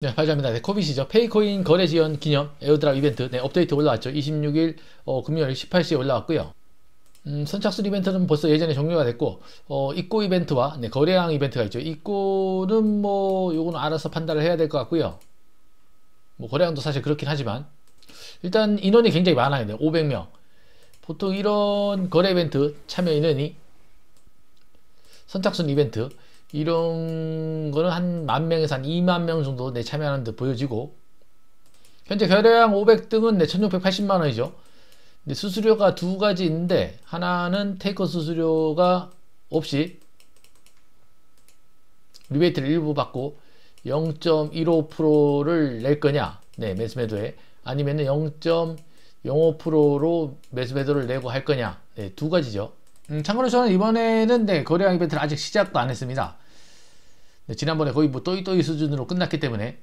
네, 발표합니다. 네, 코빗이죠. 페이코인 거래 지원 기념 에어드랍 이벤트. 네, 업데이트 올라왔죠. 26일 어, 금요일 18시에 올라왔고요. 음, 선착순 이벤트는 벌써 예전에 종료가 됐고 어, 입고 이벤트와 네, 거래량 이벤트가 있죠. 입고는 뭐요건 알아서 판단을 해야 될 것 같고요. 뭐 거래량도 사실 그렇긴 하지만 일단 인원이 굉장히 많아요. 네, 500명. 보통 이런 거래 이벤트 참여 인원이 선착순 이벤트 이런 거는 한 만 명에서 한 2만 명 정도 내 참여하는 듯 보여지고 현재 결량 500등은 내 1680만 원이죠. 근데 수수료가 두 가지 있는데 하나는 테이크 수수료가 없이 리베이트를 일부 받고 0.15%를 낼 거냐 네 매수매도에 아니면 은 0.05%로 매수매도를 내고 할 거냐 네, 두 가지죠 음, 참고로 저는 이번에는 네, 거래량 이벤트를 아직 시작도 안 했습니다. 네, 지난번에 거의 뭐 떠이떠이 수준으로 끝났기 때문에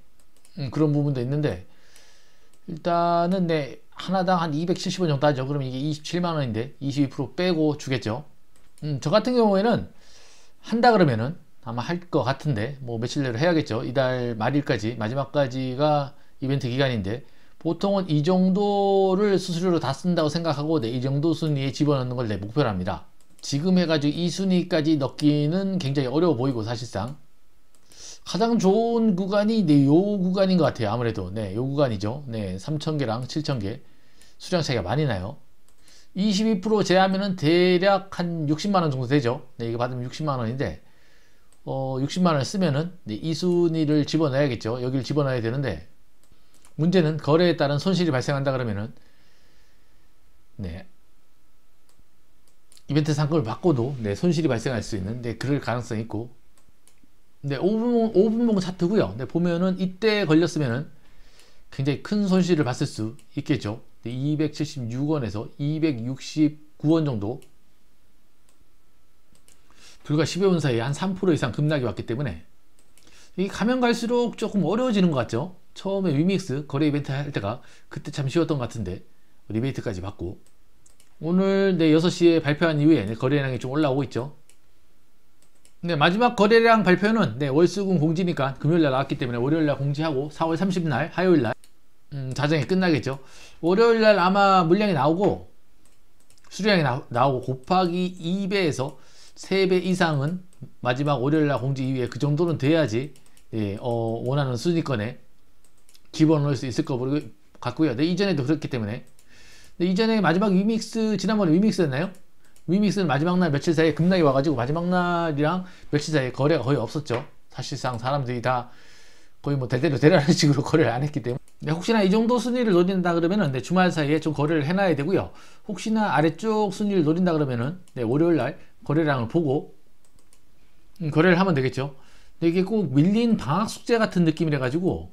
음, 그런 부분도 있는데 일단은 네, 하나당 한 270원 정도 하죠. 그러면 이게 27만원인데 22% 빼고 주겠죠. 음, 저 같은 경우에는 한다 그러면은 아마 할 것 같은데 뭐 며칠 내로 해야겠죠. 이달 말일까지 마지막까지가 이벤트 기간인데 보통은 이 정도를 수수료로 다 쓴다고 생각하고 네, 이 정도 순위에 집어넣는 걸내 네, 목표랍니다. 지금 해가지고 이 순위까지 넣기는 굉장히 어려워 보이고 사실상 가장 좋은 구간이 네, 요 구간인 것 같아요 아무래도 네요 구간이죠 네 3000개랑 7000개 수량 차이가 많이 나요 22% 제하면은 대략 한 60만원 정도 되죠 네 이거 받으면 60만원인데 어 60만원을 쓰면은 네, 이 순위를 집어넣어야겠죠 여기를 집어넣어야 되는데 문제는 거래에 따른 손실이 발생한다 그러면은 네 이벤트 상금을 받고도 네, 손실이 발생할 수 있는 네, 그럴 가능성이 있고 네, 5분봉, 5분봉 차트고요 네, 보면은 이때 걸렸으면은 굉장히 큰 손실을 봤을 수 있겠죠 네, 276원에서 269원 정도 불과 10여 분 사이에 한 3% 이상 급락이 왔기 때문에 이 가면 갈수록 조금 어려워지는 것 같죠 처음에 위믹스 거래 이벤트 할 때가 그때 참 쉬웠던 것 같은데 리베이트까지 받고 오늘 내 6시에 발표한 이후에 거래량이 좀 올라오고 있죠. 네, 마지막 거래량 발표는 네, 월수금 공지니까 금요일날 나왔기 때문에 월요일날 공지하고 4월 30일 화요일날 음, 자정이 끝나겠죠. 월요일날 아마 물량이 나오고 수량이 나, 오고 곱하기 2배에서 3배 이상은 마지막 월요일날 공지 이후에 그 정도는 돼야지 예, 어, 원하는 순위권에 기본을 넣을 수 있을 거 같고요. 네, 이전에도 그렇기 때문에 근데 이전에 마지막 위믹스 지난번에 위믹스했나요 위믹스는 마지막 날 며칠 사이에 급락이 와가지고 마지막 날이랑 며칠 사이에 거래가 거의 없었죠. 사실상 사람들이 다 거의 뭐 대대로 대라는 식으로 거래를 안 했기 때문에 혹시나 이 정도 순위를 노린다 그러면은 네, 주말 사이에 좀 거래를 해놔야 되고요. 혹시나 아래쪽 순위를 노린다 그러면은 네, 월요일 날 거래량을 보고 음, 거래를 하면 되겠죠. 근데 이게 꼭 밀린 방학 숙제 같은 느낌이라 가지고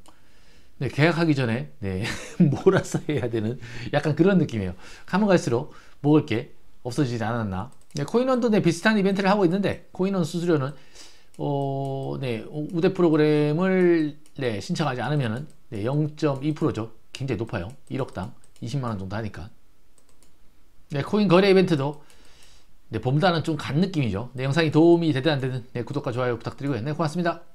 네, 계약하기 전에 네, 몰아서 해야 되는 약간 그런 느낌이에요. 가면 갈수록 먹을 게 없어지지 않았나. 네, 코인원도 네, 비슷한 이벤트를 하고 있는데 코인원 수수료는 어, 네, 우대 프로그램을 네, 신청하지 않으면 네, 0.2%죠. 굉장히 높아요. 1억당 20만원 정도 하니까. 네, 코인 거래 이벤트도 네, 봄다는 좀 간 느낌이죠. 네, 영상이 도움이 되든 안 되든 네, 구독과 좋아요 부탁드리고요. 네, 고맙습니다.